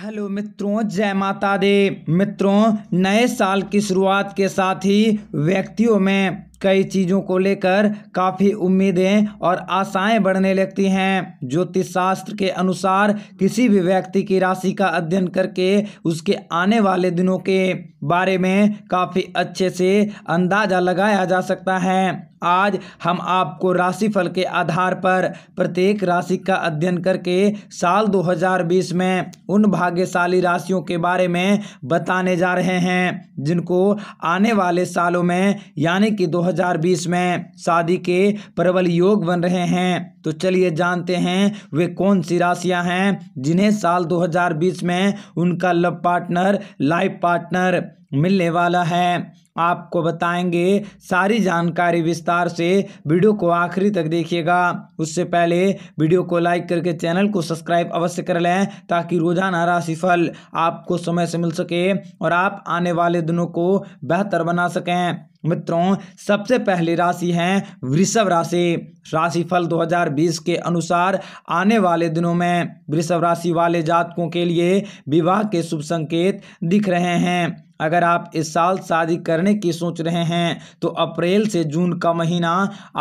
hello मित्रों जय माता दे मित्रों नए साल की शुरुआत के साथ ही व्यक्तियों में कई चीज़ों को लेकर काफ़ी उम्मीदें और आशाएं बढ़ने लगती हैं ज्योतिष शास्त्र के अनुसार किसी भी व्यक्ति की राशि का अध्ययन करके उसके आने वाले दिनों के बारे में काफ़ी अच्छे से अंदाज़ा लगाया जा सकता है आज हम आपको राशिफल के आधार पर प्रत्येक राशि का अध्ययन करके साल 2020 में उन भाग्यशाली राशियों के बारे में बताने जा रहे हैं जिनको आने वाले सालों में यानी कि दो 2020 में शादी के प्रबल योग बन रहे हैं तो चलिए जानते हैं वे कौन सी राशियां हैं जिन्हें साल 2020 में उनका लव पार्टनर लाइफ पार्टनर मिलने वाला है आपको बताएंगे सारी जानकारी विस्तार से वीडियो को आखिरी तक देखिएगा उससे पहले वीडियो को लाइक करके चैनल को सब्सक्राइब अवश्य कर लें ताकि रोजाना राशिफल आपको समय से मिल सके और आप आने वाले दिनों को बेहतर बना सकें मित्रों सबसे पहली राशि है वृषभ राशि राशिफल 2020 के अनुसार आने वाले दिनों में वृषभ राशि वाले जातकों के लिए विवाह के शुभ संकेत दिख रहे हैं अगर आप इस साल शादी करने की सोच रहे हैं तो अप्रैल से जून का महीना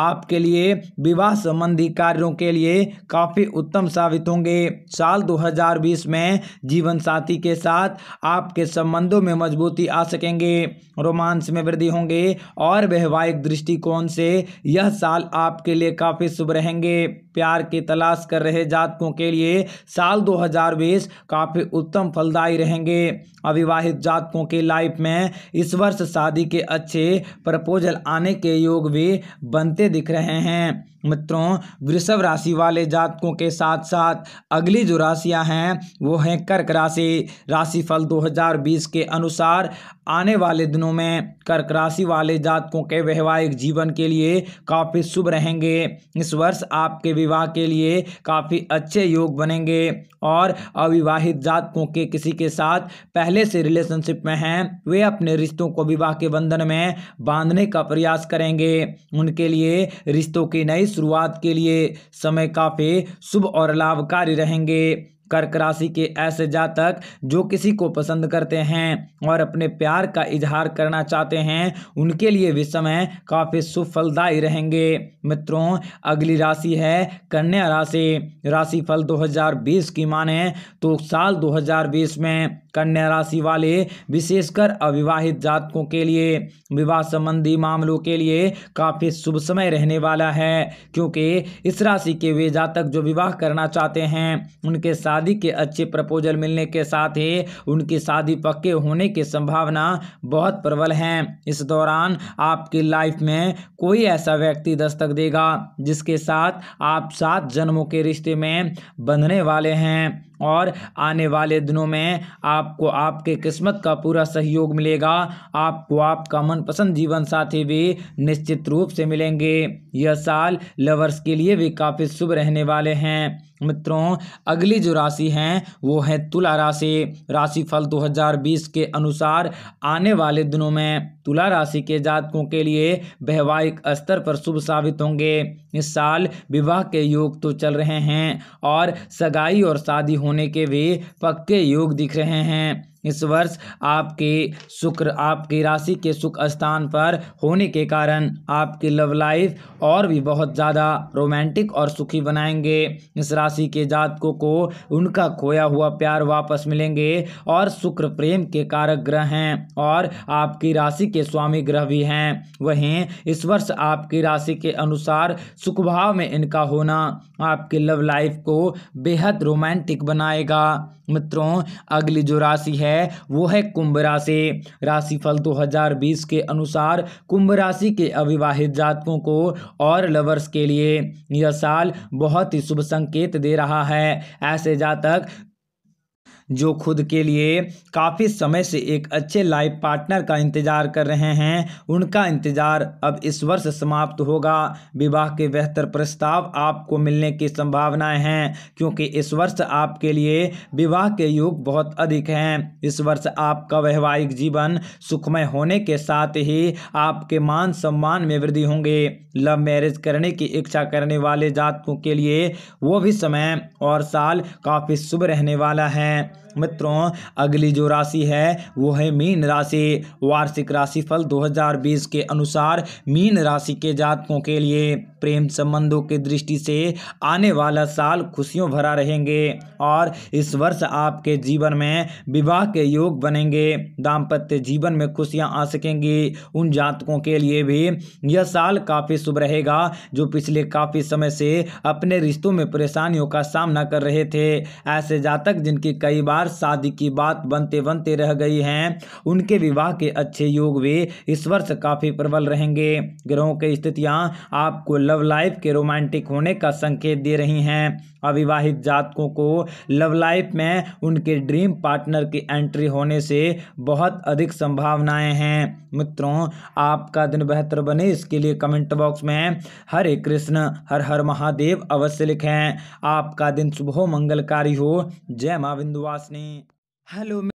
आपके लिए विवाह संबंधी कार्यों के लिए काफ़ी उत्तम साबित होंगे साल 2020 में जीवन साथी के साथ आपके संबंधों में मजबूती आ सकेंगे रोमांस में वृद्धि होंगे और वैवाहिक दृष्टिकोण से यह साल आपके लिए काफ़ी शुभ रहेंगे प्यार की तलाश कर रहे जातकों के लिए साल 2020 काफ़ी उत्तम फलदायी रहेंगे अविवाहित जातकों के लाइफ में इस वर्ष शादी के अच्छे प्रपोजल आने के योग भी बनते दिख रहे हैं मित्रों वृषभ राशि वाले जातकों के साथ साथ अगली जो राशियां हैं वो हैं कर्क राशि राशिफल 2020 के अनुसार आने वाले दिनों में कर्क राशि वाले जातकों के वैवाहिक जीवन के लिए काफ़ी शुभ रहेंगे इस वर्ष आपके विवाह के लिए काफ़ी अच्छे योग बनेंगे और अविवाहित जातकों के किसी के साथ पहले से रिलेशनशिप में हैं वे अपने रिश्तों को विवाह के बंधन में बांधने का प्रयास करेंगे उनके लिए रिश्तों की नई शुरुआत के लिए समय काफ़ी शुभ और लाभकारी रहेंगे कर्क राशि के ऐसे जातक जो किसी को पसंद करते हैं और अपने प्यार का इजहार करना चाहते हैं उनके लिए वे समय काफ़ी सुफलदायी रहेंगे मित्रों अगली राशि है कन्या राशि राशिफल 2020 की माने तो साल 2020 में कन्या राशि वाले विशेषकर अविवाहित जातकों के लिए विवाह संबंधी मामलों के लिए काफ़ी शुभ समय रहने वाला है क्योंकि इस राशि के वे जातक जो विवाह करना चाहते हैं उनके साथ शादी के अच्छे प्रपोजल मिलने के साथ ही उनकी शादी पक्के होने की संभावना बहुत प्रबल है इस दौरान आपकी लाइफ में कोई ऐसा व्यक्ति दस्तक देगा जिसके साथ आप सात जन्मों के रिश्ते में बंधने वाले हैं और आने वाले दिनों में आपको आपके किस्मत का पूरा सहयोग मिलेगा आपको आपका मनपसंद जीवन साथी भी निश्चित रूप से मिलेंगे यह साल लवर्स के लिए भी काफ़ी शुभ रहने वाले हैं मित्रों अगली जो राशि है वो है तुला राशि राशिफल 2020 के अनुसार आने वाले दिनों में तुला राशि के जातकों के लिए वैवाहिक स्तर पर शुभ साबित होंगे इस साल विवाह के योग तो चल रहे हैं और सगाई और शादी होने के भी पक्के योग दिख रहे हैं इस वर्ष आपके शुक्र आपकी राशि के सुख स्थान पर होने के कारण आपकी लव लाइफ और भी बहुत ज़्यादा रोमांटिक और सुखी बनाएंगे इस राशि के जातकों को उनका खोया हुआ प्यार वापस मिलेंगे और शुक्र प्रेम के कारक ग्रह हैं और आपकी राशि के स्वामी ग्रह भी हैं वहीं इस वर्ष आपकी राशि के अनुसार सुख भाव में इनका होना आपकी लव लाइफ को बेहद रोमांटिक बनाएगा मित्रों अगली जो राशि है वो है कुंभ राशि राशिफल 2020 के अनुसार कुंभ राशि के अविवाहित जातकों को और लवर्स के लिए यह साल बहुत ही शुभ संकेत दे रहा है ऐसे जातक जो खुद के लिए काफ़ी समय से एक अच्छे लाइफ पार्टनर का इंतज़ार कर रहे हैं उनका इंतज़ार अब इस वर्ष समाप्त होगा विवाह के बेहतर प्रस्ताव आपको मिलने की संभावनाएं हैं क्योंकि इस वर्ष आपके लिए विवाह के योग बहुत अधिक हैं इस वर्ष आपका वैवाहिक जीवन सुखमय होने के साथ ही आपके मान सम्मान में वृद्धि होंगे लव मैरिज करने की इच्छा करने वाले जातकों के लिए वो भी समय और साल काफ़ी शुभ रहने वाला है मित्रों अगली जो राशि है वो है मीन राशि वार्षिक राशिफल 2020 के अनुसार मीन राशि के जातकों के लिए प्रेम संबंधों की दृष्टि से आने वाला साल खुशियों भरा रहेंगे और इस वर्ष आपके जीवन में विवाह के योग बनेंगे दाम्पत्य जीवन में खुशियां आ सकेंगी उन जातकों के लिए भी यह साल काफ़ी शुभ रहेगा जो पिछले काफ़ी समय से अपने रिश्तों में परेशानियों का सामना कर रहे थे ऐसे जातक जिनकी कई बार चार शादी की बात बनते बनते रह गई हैं उनके विवाह के अच्छे योग वे इस वर्ष काफ़ी प्रबल रहेंगे ग्रहों की स्थितियाँ आपको लव लाइफ के रोमांटिक होने का संकेत दे रही हैं अविवाहित जातकों को लव लाइफ में उनके ड्रीम पार्टनर की एंट्री होने से बहुत अधिक संभावनाएं हैं मित्रों आपका दिन बेहतर बने इसके लिए कमेंट बॉक्स में हरे कृष्ण हर हर महादेव अवश्य लिखें आपका दिन शुभ हो मंगलकारी हो जय माँ बिंदुवासनी अपने हेलो